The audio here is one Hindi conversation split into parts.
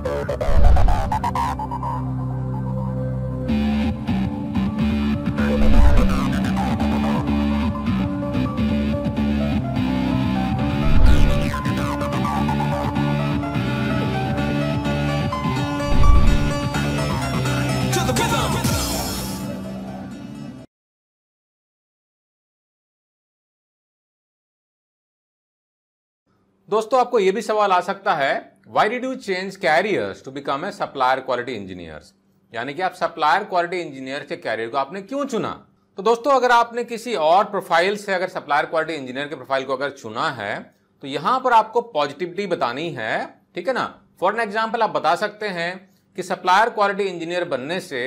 दोस्तों आपको ये भी सवाल आ सकता है why did you change careers to become a supplier quality engineers यानी कि आप सप्लायर क्वालिटी इंजीनियर के कैरियर को आपने क्यों चुना तो दोस्तों अगर आपने किसी और प्रोफाइल से अगर सप्लायर क्वालिटी इंजीनियर के प्रोफाइल को अगर चुना है तो यहां पर आपको पॉजिटिविटी बतानी है ठीक है ना फॉर एन एग्जाम्पल आप बता सकते हैं कि सप्लायर क्वालिटी इंजीनियर बनने से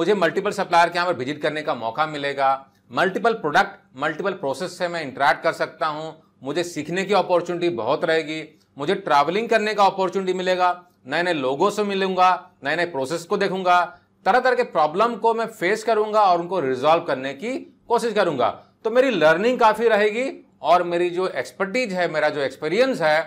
मुझे मल्टीपल सप्लायर के यहाँ पर विजिट करने का मौका मिलेगा मल्टीपल प्रोडक्ट मल्टीपल प्रोसेस से मैं इंटरेक्ट कर सकता हूँ मुझे सीखने की अपॉर्चुनिटी बहुत रहेगी मुझे ट्रैवलिंग करने का अपॉर्चुनिटी मिलेगा नए नए लोगों से मिलूंगा नए नए प्रोसेस को देखूंगा तरह तरह के प्रॉब्लम को मैं फेस करूंगा और उनको रिजॉल्व करने की कोशिश करूंगा तो मेरी लर्निंग काफ़ी रहेगी और मेरी जो एक्सपर्टीज है मेरा जो एक्सपीरियंस है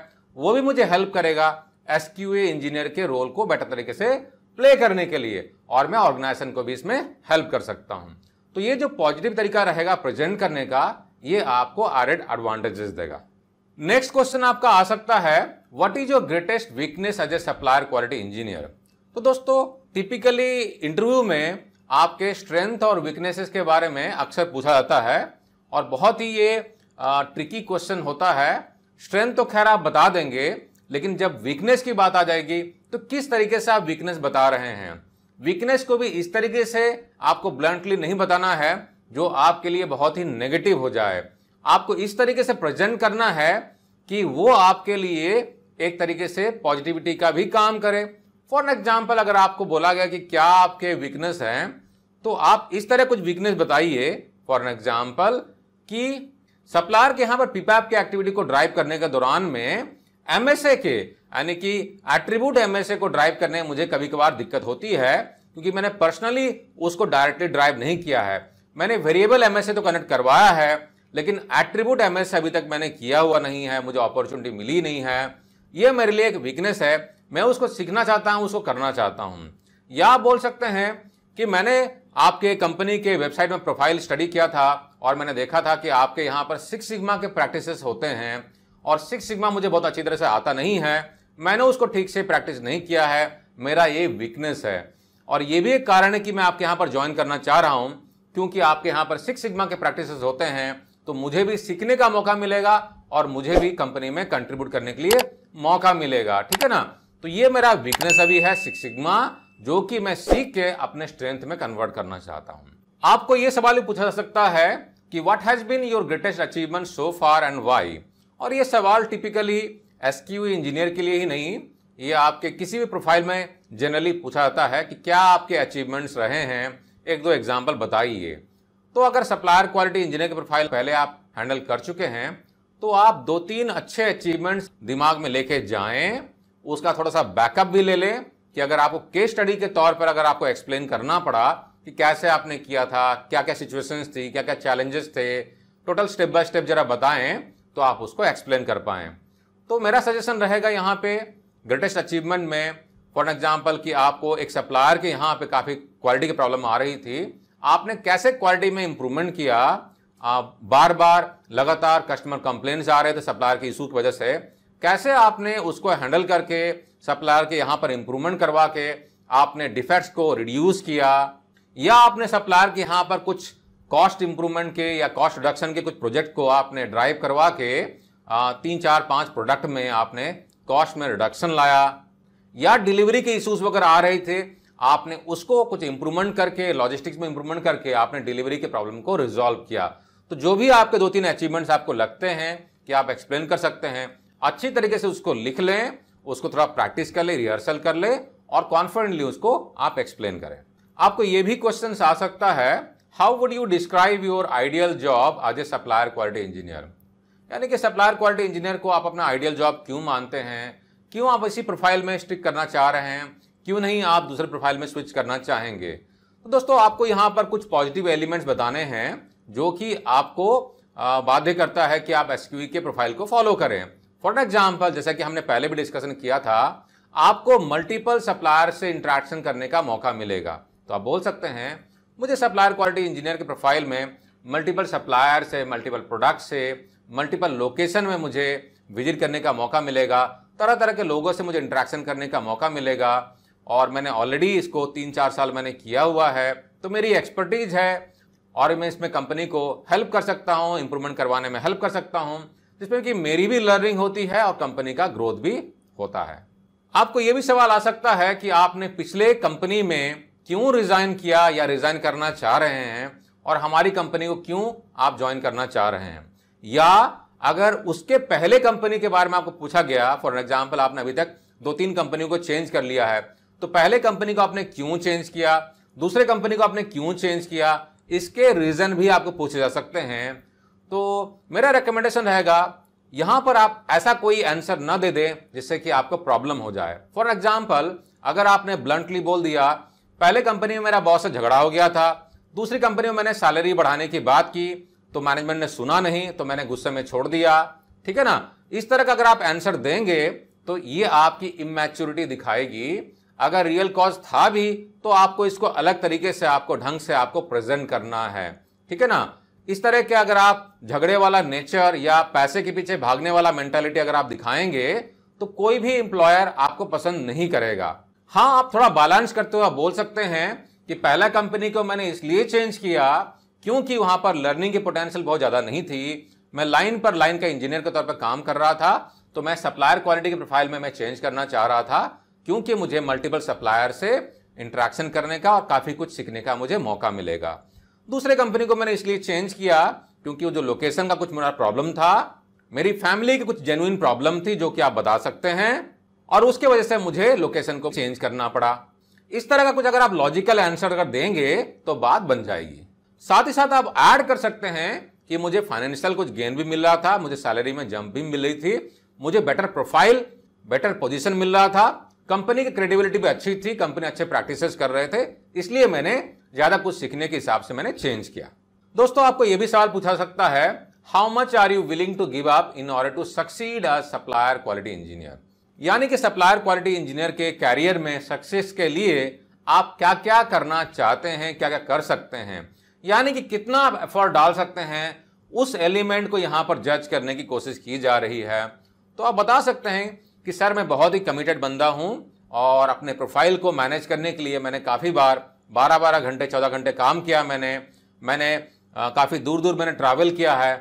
वो भी मुझे हेल्प करेगा एस इंजीनियर के रोल को बेटर तरीके से प्ले करने के लिए और मैं ऑर्गेनाइजेशन को भी इसमें हेल्प कर सकता हूँ तो ये जो पॉजिटिव तरीका रहेगा प्रेजेंट करने का ये आपको आर एड एडवांटेजेस देगा नेक्स्ट क्वेश्चन आपका आ सकता है what is your greatest weakness as a supplier quality engineer तो दोस्तों टिपिकली इंटरव्यू में आपके स्ट्रेंथ और वीकनेसेस के बारे में अक्सर पूछा जाता है और बहुत ही ये ट्रिकी क्वेश्चन होता है स्ट्रेंथ तो खैर आप बता देंगे लेकिन जब वीकनेस की बात आ जाएगी तो किस तरीके से आप वीकनेस बता रहे हैं वीकनेस को भी इस तरीके से आपको ब्लंटली नहीं बताना है जो आपके लिए बहुत ही नेगेटिव हो जाए आपको इस तरीके से प्रेजेंट करना है कि वो आपके लिए एक तरीके से पॉजिटिविटी का भी काम करे फॉर एग्जाम्पल अगर आपको बोला गया कि क्या आपके वीकनेस हैं तो आप इस तरह कुछ वीकनेस बताइए फॉर एन एग्जाम्पल कि सप्लायर के यहां पर पीपैप की एक्टिविटी को ड्राइव करने के दौरान में एमएसए के यानी कि एट्रीब्यूट एमएसए को ड्राइव करने में मुझे कभी कभार दिक्कत होती है क्योंकि मैंने पर्सनली उसको डायरेक्टली ड्राइव नहीं किया है मैंने वेरिएबल एमएसए तो कनेक्ट करवाया है लेकिन एट्रीब्यूट एम अभी तक मैंने किया हुआ नहीं है मुझे अपॉर्चुनिटी मिली नहीं है ये मेरे लिए एक वीकनेस है मैं उसको सीखना चाहता हूँ उसको करना चाहता हूँ या बोल सकते हैं कि मैंने आपके कंपनी के वेबसाइट में प्रोफाइल स्टडी किया था और मैंने देखा था कि आपके यहाँ पर सिक्स सिग्मा के प्रैक्टिसेस होते हैं और सिक्स सिग्मा मुझे बहुत अच्छी तरह से आता नहीं है मैंने उसको ठीक से प्रैक्टिस नहीं किया है मेरा ये वीकनेस है और ये भी एक कारण है कि मैं आपके यहाँ पर ज्वाइन करना चाह रहा हूँ क्योंकि आपके यहाँ पर सिक्स सिग्मा के प्रैक्टिसेस होते हैं तो मुझे भी सीखने का मौका मिलेगा और मुझे भी कंपनी में कंट्रीब्यूट करने के लिए मौका मिलेगा ठीक है ना तो ये मेरा वीकनेस अभी है सिक्स सिग्मा जो कि मैं सीख के अपने स्ट्रेंथ में कन्वर्ट करना चाहता हूं आपको यह सवाल भी पूछा जा सकता है कि what has been your greatest achievement so far and why और ये सवाल टिपिकली एसक्यू इंजीनियर के लिए ही नहीं ये आपके किसी भी प्रोफाइल में जनरली पूछा जाता है कि क्या आपके अचीवमेंट्स रहे हैं एक दो एग्जाम्पल बताइए तो अगर सप्लायर क्वालिटी इंजीनियर की प्रोफाइल पहले आप हैंडल कर चुके हैं तो आप दो तीन अच्छे अचीवमेंट्स दिमाग में लेके जाएं उसका थोड़ा सा बैकअप भी ले लें कि अगर आपको केस स्टडी के तौर पर अगर आपको एक्सप्लेन करना पड़ा कि कैसे आपने किया था क्या क्या सिचुएशंस थी क्या क्या चैलेंजेस थे टोटल स्टेप बाय स्टेप जरा बताएं तो आप उसको एक्सप्लेन कर पाए तो मेरा सजेशन रहेगा यहाँ पे ग्रेटेस्ट अचीवमेंट में फॉर एग्जाम्पल कि आपको एक सप्लायर के यहाँ पे काफ़ी क्वालिटी की प्रॉब्लम आ रही थी आपने कैसे क्वालिटी में इंप्रूवमेंट किया आप बार बार लगातार कस्टमर कंप्लेन आ रहे थे सप्लायर की इशू की वजह से कैसे आपने उसको हैंडल करके सप्लायर के यहाँ पर इंप्रूवमेंट करवा के आपने डिफेक्ट्स को रिड्यूस किया या आपने सप्लायर के यहाँ पर कुछ कॉस्ट इंप्रूवमेंट के या कॉस्ट रिडक्शन के कुछ प्रोजेक्ट को आपने ड्राइव करवा के आ, तीन चार पाँच प्रोडक्ट में आपने कॉस्ट में रिडक्शन लाया या डिलीवरी के इश्यूज वगैरह आ रहे थे आपने उसको कुछ इंप्रूवमेंट करके लॉजिस्टिक्स में इंप्रूवमेंट करके आपने डिलीवरी के प्रॉब्लम को रिजॉल्व किया तो जो भी आपके दो तीन अचीवमेंट्स आपको लगते हैं कि आप एक्सप्लेन कर सकते हैं अच्छी तरीके से उसको लिख लें उसको थोड़ा प्रैक्टिस कर ले रिहर्सल कर ले और कॉन्फिडेंटली उसको आप एक्सप्लेन करें आपको ये भी क्वेश्चन आ सकता है how would you describe your ideal job as a supplier quality engineer यानी कि सप्लायर क्वालिटी इंजीनियर को आप अपना आइडियल जॉब क्यों मानते हैं क्यों आप इसी प्रोफाइल में स्टिक करना चाह रहे हैं क्यों नहीं आप दूसरे प्रोफाइल में स्विच करना चाहेंगे तो दोस्तों आपको यहाँ पर कुछ पॉजिटिव एलिमेंट्स बताने हैं जो कि आपको बाध्य करता है कि आप एस e के प्रोफाइल को फॉलो करें फॉर एग्जाम्पल जैसा कि हमने पहले भी डिस्कशन किया था आपको मल्टीपल सप्लायर से इंट्रैक्शन करने का मौका मिलेगा तो आप बोल सकते हैं मुझे सप्लायर क्वालिटी इंजीनियर के प्रोफाइल में मल्टीपल सप्लायर से मल्टीपल प्रोडक्ट से मल्टीपल लोकेशन में मुझे विजिट करने का मौका मिलेगा तरह तरह के लोगों से मुझे इंट्रैक्शन करने का मौका मिलेगा और मैंने ऑलरेडी इसको तीन चार साल मैंने किया हुआ है तो मेरी एक्सपर्टीज़ है और मैं इसमें कंपनी को हेल्प कर सकता हूँ इम्प्रूवमेंट करवाने में हेल्प कर सकता हूँ जिसमें कि मेरी भी लर्निंग होती है और कंपनी का ग्रोथ भी होता है आपको ये भी सवाल आ सकता है कि आपने पिछले कंपनी में क्यों रिज़ाइन किया या रिज़ाइन करना चाह रहे हैं और हमारी कंपनी को क्यों आप ज्वाइन करना चाह रहे हैं या अगर उसके पहले कंपनी के बारे में आपको पूछा गया फॉर एग्जाम्पल आपने अभी तक दो तीन कंपनियों को चेंज कर लिया है तो पहले कंपनी को आपने क्यों चेंज किया दूसरे कंपनी को आपने क्यों चेंज किया इसके रीज़न भी आपको पूछे जा सकते हैं तो मेरा रिकमेंडेशन रहेगा यहां पर आप ऐसा कोई आंसर ना दे दें जिससे कि आपको प्रॉब्लम हो जाए फॉर एग्जाम्पल अगर आपने ब्लंटली बोल दिया पहले कंपनी में मेरा बॉस से झगड़ा हो गया था दूसरी कंपनी में मैंने सैलरी बढ़ाने की बात की तो मैनेजमेंट ने सुना नहीं तो मैंने गुस्से में छोड़ दिया ठीक है ना इस तरह का अगर आप आंसर देंगे तो ये आपकी इमेच्योरिटी दिखाएगी अगर रियल कॉज था भी तो आपको इसको अलग तरीके से आपको ढंग से आपको प्रेजेंट करना है ठीक है ना इस तरह के अगर आप झगड़े वाला नेचर या पैसे के पीछे भागने वाला मेंटेलिटी अगर आप दिखाएंगे तो कोई भी इंप्लॉयर आपको पसंद नहीं करेगा हाँ आप थोड़ा बैलेंस करते हुए बोल सकते हैं कि पहला कंपनी को मैंने इसलिए चेंज किया क्योंकि वहां पर लर्निंग की पोटेंशियल बहुत ज़्यादा नहीं थी मैं लाइन पर लाइन का इंजीनियर के तौर पर काम कर रहा था तो मैं सप्लायर क्वालिटी के प्रोफाइल में मैं चेंज करना चाह रहा था क्योंकि मुझे मल्टीपल सप्लायर से इंट्रैक्शन करने का और काफ़ी कुछ सीखने का मुझे मौका मिलेगा दूसरे कंपनी को मैंने इसलिए चेंज किया क्योंकि वो जो लोकेशन का कुछ मेरा प्रॉब्लम था मेरी फैमिली की कुछ जेन्यून प्रॉब्लम थी जो कि आप बता सकते हैं और उसके वजह से मुझे लोकेशन को चेंज करना पड़ा इस तरह का कुछ अगर आप लॉजिकल आंसर अगर देंगे तो बात बन जाएगी साथ ही साथ आप ऐड कर सकते हैं कि मुझे फाइनेंशियल कुछ गेन भी मिल रहा था मुझे सैलरी में जंप भी मिल रही थी मुझे बेटर प्रोफाइल बेटर पोजीशन मिल रहा था कंपनी की क्रेडिबिलिटी भी अच्छी थी कंपनी अच्छे प्रैक्टिसेस कर रहे थे इसलिए मैंने ज़्यादा कुछ सीखने के हिसाब से मैंने चेंज किया दोस्तों आपको यह भी सवाल पूछा सकता है how much are you willing to give up in order to succeed a supplier quality engineer यानी कि सप्लायर क्वालिटी इंजीनियर के कैरियर में सक्सेस के लिए आप क्या क्या करना चाहते हैं क्या क्या कर सकते हैं यानी कि कितना आप एफर्ट डाल सकते हैं उस एलिमेंट को यहां पर जज करने की कोशिश की जा रही है तो आप बता सकते हैं कि सर मैं बहुत ही कमिटेड बंदा हूँ और अपने प्रोफाइल को मैनेज करने के लिए मैंने काफ़ी बार बारह बारह घंटे चौदह घंटे काम किया मैंने मैंने काफ़ी दूर दूर मैंने ट्रैवल किया है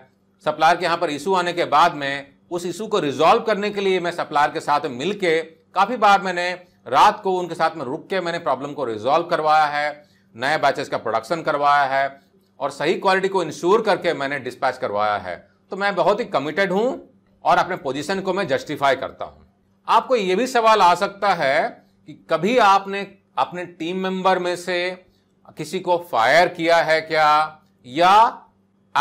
सप्लायर के यहाँ पर इशू आने के बाद में उस इशू को रिजॉल्व करने के लिए मैं सप्लायर के साथ मिल के काफ़ी बार मैंने रात को उनके साथ में रुक के मैंने प्रॉब्लम को रिजॉल्व करवाया है नए बैचेस का प्रोडक्शन करवाया है और सही क्वालिटी को इंश्योर करके मैंने डिस्पैच करवाया है तो मैं बहुत ही कमिटेड हूँ और अपने पोजीशन को मैं जस्टिफाई करता हूँ आपको यह भी सवाल आ सकता है कि कभी आपने अपने टीम मेंबर में से किसी को फायर किया है क्या या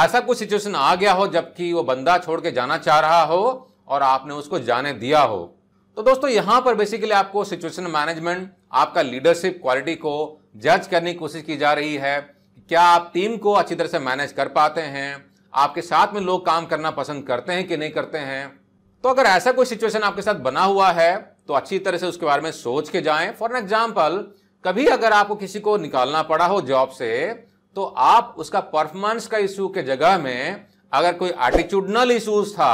ऐसा कुछ सिचुएशन आ गया हो जबकि वो बंदा छोड़ के जाना चाह रहा हो और आपने उसको जाने दिया हो तो दोस्तों यहां पर बेसिकली आपको सिचुएशन मैनेजमेंट आपका लीडरशिप क्वालिटी को जज करने की कोशिश की जा रही है क्या आप टीम को अच्छी तरह से मैनेज कर पाते हैं आपके साथ में लोग काम करना पसंद करते हैं कि नहीं करते हैं तो अगर ऐसा कोई सिचुएशन आपके साथ बना हुआ है तो अच्छी तरह से उसके बारे में सोच के जाएं फॉर एग्जाम्पल कभी अगर आपको किसी को निकालना पड़ा हो जॉब से तो आप उसका परफॉर्मेंस का इशू के जगह में अगर कोई एटीट्यूडनल इशूज था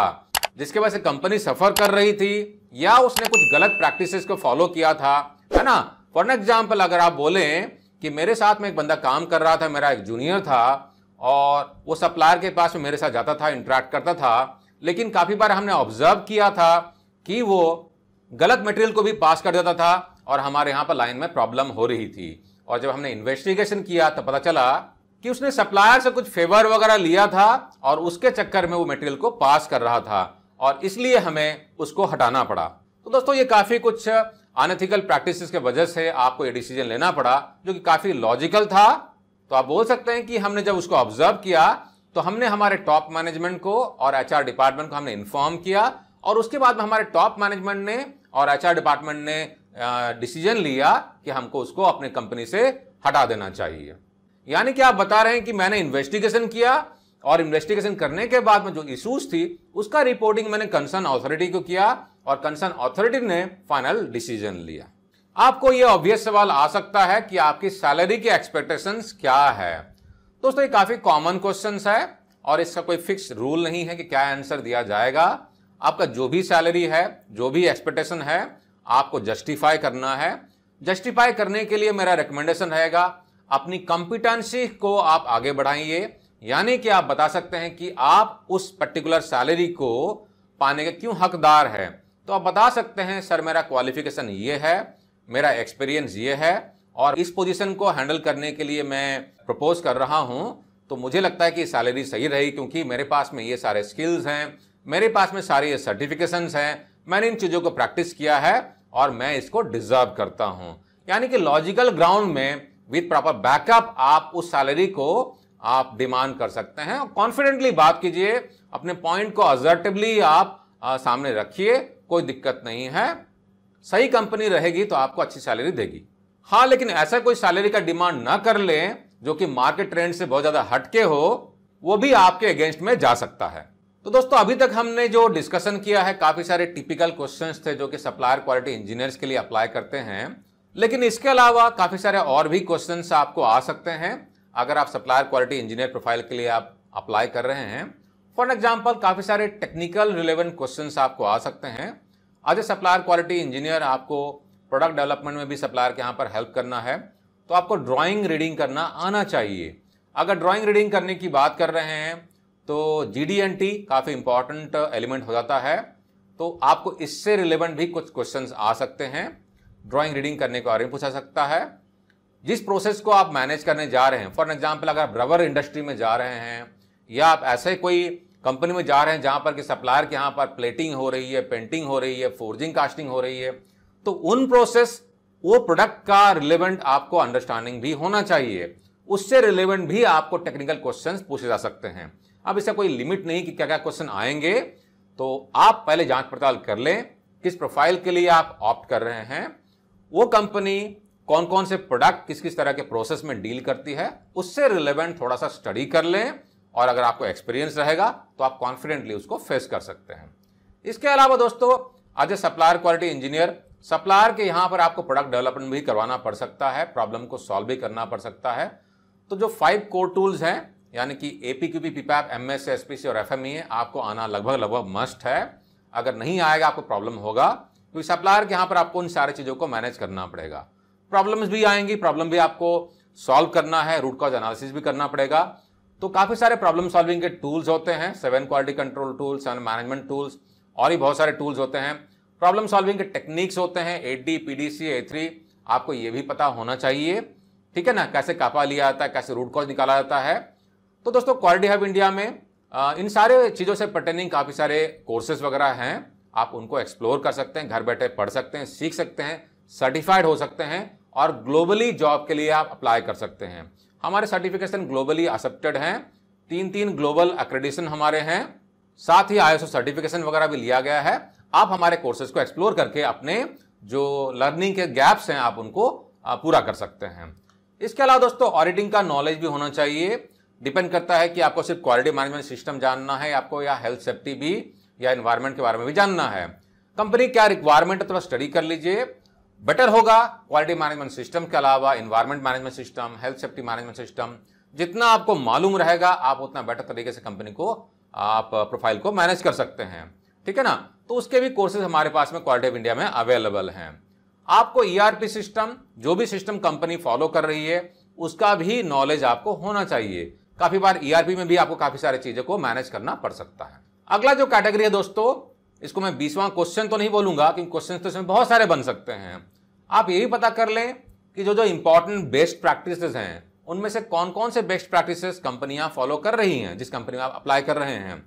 जिसके वजह से कंपनी सफर कर रही थी या उसने कुछ गलत प्रैक्टिसेस को फॉलो किया था है ना फॉर एग्जाम्पल अगर आप बोले कि मेरे साथ में एक बंदा काम कर रहा था मेरा एक जूनियर था और वो सप्लायर के पास में मेरे साथ जाता था इंटरेक्ट करता था लेकिन काफ़ी बार हमने ऑब्जर्व किया था कि वो गलत मटेरियल को भी पास कर देता था और हमारे यहाँ पर लाइन में प्रॉब्लम हो रही थी और जब हमने इन्वेस्टिगेशन किया तो पता चला कि उसने सप्लायर से कुछ फेवर वगैरह लिया था और उसके चक्कर में वो मटेरियल को पास कर रहा था और इसलिए हमें उसको हटाना पड़ा तो दोस्तों ये काफ़ी कुछ अनथिकल प्रैक्टिस के वजह से आपको ये डिसीजन लेना पड़ा जो कि काफ़ी लॉजिकल था तो आप बोल सकते हैं कि हमने जब उसको ऑब्जर्व किया तो हमने हमारे टॉप मैनेजमेंट को और एचआर डिपार्टमेंट को हमने इन्फॉर्म किया और उसके बाद में हमारे टॉप मैनेजमेंट ने और एचआर डिपार्टमेंट ने डिसीजन लिया कि हमको उसको अपने कंपनी से हटा देना चाहिए यानी कि आप बता रहे हैं कि मैंने इन्वेस्टिगेशन किया और इन्वेस्टिगेशन करने के बाद में जो इश्यूज थी उसका रिपोर्टिंग मैंने कंसर्न अथॉरिटी को किया और कंसर्न अथॉरिटी ने फाइनल डिसीजन लिया आपको यह ऑब्वियस सवाल आ सकता है कि आपकी सैलरी की एक्सपेक्टेशंस क्या है दोस्तों ये काफी कॉमन क्वेश्चन है और इसका कोई फिक्स रूल नहीं है कि क्या आंसर दिया जाएगा आपका जो भी सैलरी है जो भी एक्सपेक्टेशन है आपको जस्टिफाई करना है जस्टिफाई करने के लिए मेरा रिकमेंडेशन रहेगा अपनी कॉम्पिटेंसी को आप आगे बढ़ाइए यानी कि आप बता सकते हैं कि आप उस पर्टिकुलर सैलरी को पाने के क्यों हकदार हैं तो आप बता सकते हैं सर मेरा क्वालिफिकेशन ये है मेरा एक्सपीरियंस ये है और इस पोजीशन को हैंडल करने के लिए मैं प्रपोज कर रहा हूँ तो मुझे लगता है कि सैलरी सही रहेगी क्योंकि मेरे पास में ये सारे स्किल्स हैं मेरे पास में सारे ये सर्टिफिकेशंस हैं मैंने इन चीज़ों को प्रैक्टिस किया है और मैं इसको डिजर्व करता हूँ यानी कि लॉजिकल ग्राउंड में विथ प्रॉपर बैकअप आप उस सैलरी को आप डिमांड कर सकते हैं और कॉन्फिडेंटली बात कीजिए अपने पॉइंट को अजर्टिवली आप आ, सामने रखिए कोई दिक्कत नहीं है सही कंपनी रहेगी तो आपको अच्छी सैलरी देगी हाँ लेकिन ऐसा कोई सैलरी का डिमांड ना कर ले जो कि मार्केट ट्रेंड से बहुत ज्यादा हटके हो वो भी आपके अगेंस्ट में जा सकता है तो दोस्तों अभी तक हमने जो डिस्कशन किया है काफी सारे टिपिकल क्वेश्चन थे जो कि सप्लायर क्वालिटी इंजीनियर्स के लिए अप्लाई करते हैं लेकिन इसके अलावा काफी सारे और भी क्वेश्चन आपको आ सकते हैं अगर आप सप्लायर क्वालिटी इंजीनियर प्रोफाइल के लिए आप अप्लाई कर रहे हैं फॉर एग्जाम्पल काफी सारे टेक्निकल रिलेवेंट क्वेश्चन आपको आ सकते हैं as a supplier quality engineer आपको प्रोडक्ट डेवलपमेंट में भी सप्लायर के यहाँ पर हेल्प करना है तो आपको ड्राइंग रीडिंग करना आना चाहिए अगर ड्राइंग रीडिंग करने की बात कर रहे हैं तो जी डी एन टी काफ़ी इंपॉर्टेंट एलिमेंट हो जाता है तो आपको इससे रिलेवेंट भी कुछ क्वेश्चंस आ सकते हैं ड्राइंग रीडिंग करने के बारे में पूछा सकता है जिस प्रोसेस को आप मैनेज करने जा रहे हैं फॉर एग्जाम्पल अगर आप रबर इंडस्ट्री में जा रहे हैं या आप ऐसे कोई कंपनी में जा रहे हैं जहाँ पर कि सप्लायर के यहाँ पर प्लेटिंग हो रही है पेंटिंग हो रही है फोर्जिंग कास्टिंग हो रही है तो उन प्रोसेस वो प्रोडक्ट का रिलेवेंट आपको अंडरस्टैंडिंग भी होना चाहिए उससे रिलेवेंट भी आपको टेक्निकल क्वेश्चंस पूछे जा सकते हैं अब इसका कोई लिमिट नहीं कि क्या क्या क्वेश्चन आएंगे तो आप पहले जांच पड़ताल कर लें किस प्रोफाइल के लिए आप ऑप्ट कर रहे हैं वो कंपनी कौन कौन से प्रोडक्ट किस किस तरह के प्रोसेस में डील करती है उससे रिलेवेंट थोड़ा सा स्टडी कर लें और अगर आपको एक्सपीरियंस रहेगा तो आप कॉन्फिडेंटली उसको फेस कर सकते हैं इसके अलावा दोस्तों आज a supplier quality engineer supplier के यहाँ पर आपको प्रोडक्ट डेवलपमेंट भी करवाना पड़ सकता है प्रॉब्लम को सॉल्व भी करना पड़ सकता है तो जो फाइव कोर टूल्स हैं यानी कि A P QP PPAP M S S P C और एफ एम ई आपको आना लगभग लगभग मस्ट है अगर नहीं आएगा आपको प्रॉब्लम होगा क्योंकि तो सप्लायर के यहाँ पर आपको उन सारी चीज़ों को मैनेज करना पड़ेगा प्रॉब्लम्स भी आएंगी प्रॉब्लम भी आपको सॉल्व करना है रूट कॉज एनालिसिस भी करना पड़ेगा तो काफ़ी सारे प्रॉब्लम सॉल्विंग के टूल्स होते हैं seven quality control tools and management tools और भी बहुत सारे टूल्स होते हैं प्रॉब्लम सॉल्विंग के टेक्निक्स होते हैं A D P D C A three आपको ये भी पता होना चाहिए ठीक है ना कैसे कापा लिया जाता है कैसे रूट कॉज निकाला जाता है तो दोस्तों क्वालिटी हब इंडिया में इन सारे चीज़ों से पटेनिंग काफ़ी सारे कोर्सेज वगैरह हैं आप उनको एक्सप्लोर कर सकते हैं घर बैठे पढ़ सकते हैं सीख सकते हैं सर्टिफाइड हो सकते हैं और ग्लोबली जॉब के लिए आप अप्लाई कर सकते हैं हमारे सर्टिफिकेशन ग्लोबली एक्सेप्टेड हैं तीन तीन ग्लोबल अक्रेडिशन हमारे हैं साथ ही आई सर्टिफिकेशन वगैरह भी लिया गया है आप हमारे कोर्सेज को एक्सप्लोर करके अपने जो लर्निंग के गैप्स हैं आप उनको पूरा कर सकते हैं इसके अलावा दोस्तों ऑडिटिंग का नॉलेज भी होना चाहिए डिपेंड करता है कि आपको सिर्फ क्वालिटी मैनेजमेंट सिस्टम जानना है आपको या हेल्थ सेफ्टी भी या इन्वायरमेंट के बारे में भी जानना है कंपनी क्या रिक्वायरमेंट है थोड़ा तो स्टडी कर लीजिए बेटर होगा क्वालिटी मैनेजमेंट सिस्टम के अलावा environment management system health safety management system जितना आपको मालूम रहेगा आप उतना बेटर तरीके से कंपनी को आप प्रोफाइल को मैनेज कर सकते हैं ठीक है ना तो उसके भी कोर्सेज हमारे पास में क्वालिटी ऑफ इंडिया में अवेलेबल हैं आपको ईआरपी e सिस्टम जो भी सिस्टम कंपनी फॉलो कर रही है उसका भी नॉलेज आपको होना चाहिए काफी बार ईआरपी e में भी आपको काफी सारी चीजों को मैनेज करना पड़ सकता है अगला जो कैटेगरी है दोस्तों इसको मैं बीसवां क्वेश्चन तो नहीं बोलूंगा क्योंकि क्वेश्चन तो इसमें बहुत सारे बन सकते हैं आप ये भी पता कर लें कि जो जो इंपॉर्टेंट बेस्ट प्रैक्टिसेस हैं उनमें से कौन कौन से बेस्ट प्रैक्टिसेस कंपनियां फॉलो कर रही हैं जिस कंपनी में आप अप्लाई कर रहे हैं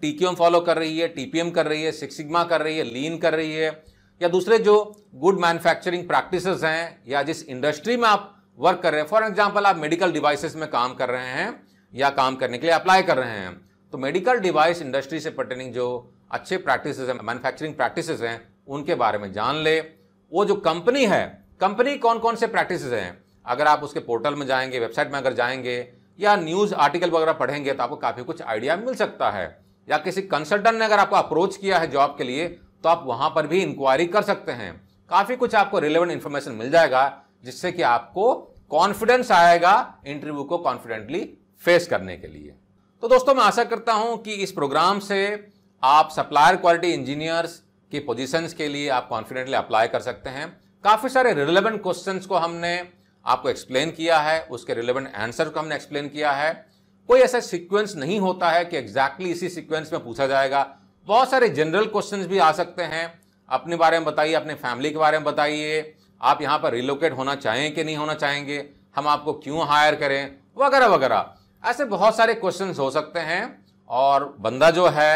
टीक्यूएम फॉलो कर रही है टीपीएम कर रही है सिक्स सिग्मा कर रही है लीन कर रही है या दूसरे जो गुड मैन्युफैक्चरिंग प्रैक्टिस हैं या जिस इंडस्ट्री में आप वर्क कर रहे हैं फॉर एग्जाम्पल आप मेडिकल डिवाइसेस में काम कर रहे हैं या काम करने के लिए अप्लाई कर रहे हैं तो मेडिकल डिवाइस इंडस्ट्री से पर्टेनिंग जो अच्छे प्रैक्टिस हैं मैन्युफैक्चरिंग प्रैक्टिस हैं उनके बारे में जान ले वो जो कंपनी है कंपनी कौन कौन से प्रैक्टिस हैं अगर आप उसके पोर्टल में जाएंगे वेबसाइट में अगर जाएंगे या न्यूज़ आर्टिकल वगैरह पढ़ेंगे तो आपको काफ़ी कुछ आइडिया मिल सकता है या किसी कंसल्टेंट ने अगर आपको अप्रोच किया है जॉब के लिए तो आप वहाँ पर भी इंक्वायरी कर सकते हैं काफ़ी कुछ आपको रिलेवेंट इन्फॉर्मेशन मिल जाएगा जिससे कि आपको कॉन्फिडेंस आएगा इंटरव्यू को कॉन्फिडेंटली फेस करने के लिए तो दोस्तों मैं आशा करता हूं कि इस प्रोग्राम से आप सप्लायर क्वालिटी इंजीनियर्स की पोजीशंस के लिए आप कॉन्फिडेंटली अप्लाई कर सकते हैं काफ़ी सारे रिलेवेंट क्वेश्चंस को हमने आपको एक्सप्लेन किया है उसके रिलेवेंट आंसर को हमने एक्सप्लेन किया है कोई ऐसा सीक्वेंस नहीं होता है कि एग्जैक्टली exactly इसी सीक्वेंस में पूछा जाएगा बहुत सारे जनरल क्वेश्चंस भी आ सकते हैं अपने बारे में बताइए अपने फैमिली के बारे में बताइए आप यहाँ पर रिलोकेट होना चाहें कि नहीं होना चाहेंगे हम आपको क्यों हायर करें वगैरह वगैरह ऐसे बहुत सारे क्वेश्चन हो सकते हैं और बंदा जो है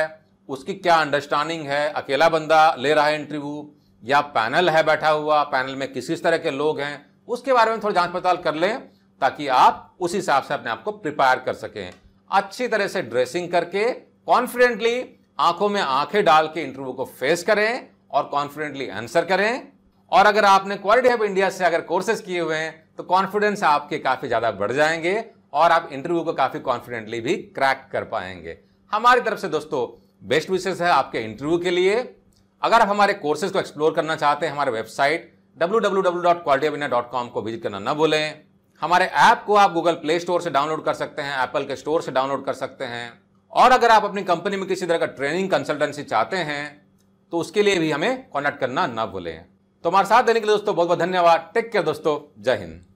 उसकी क्या अंडरस्टैंडिंग है अकेला बंदा ले रहा है इंटरव्यू या पैनल है बैठा हुआ पैनल में किस किस तरह के लोग हैं उसके बारे में थोड़ी जांच पड़ताल कर लें ताकि आप उस हिसाब से अपने आप को प्रिपेयर कर सकें अच्छी तरह से ड्रेसिंग करके कॉन्फिडेंटली आंखों में आंखें डाल के इंटरव्यू को फेस करें और कॉन्फिडेंटली आंसर करें और अगर आपने क्वालिटी ऑफ इंडिया से अगर कोर्सेज किए हुए हैं तो कॉन्फिडेंस आपके काफ़ी ज़्यादा बढ़ जाएंगे और आप इंटरव्यू को काफ़ी कॉन्फिडेंटली भी क्रैक कर पाएंगे हमारी तरफ से दोस्तों बेस्ट विशेष है आपके इंटरव्यू के लिए अगर आप हमारे कोर्सेज को एक्सप्लोर करना चाहते हैं हमारे वेबसाइट डब्ल्यू को विजिट करना न भूलें हमारे ऐप को आप गूगल प्ले स्टोर से डाउनलोड कर सकते हैं एप्पल के स्टोर से डाउनलोड कर सकते हैं और अगर आप अपनी कंपनी में किसी तरह का ट्रेनिंग कंसल्टेंसी चाहते हैं तो उसके लिए भी हमें कॉन्टैक्ट करना ना भूलें तो हमारे साथ देने के लिए दोस्तों बहुत बहुत धन्यवाद टेक केयर दोस्तों जय हिंद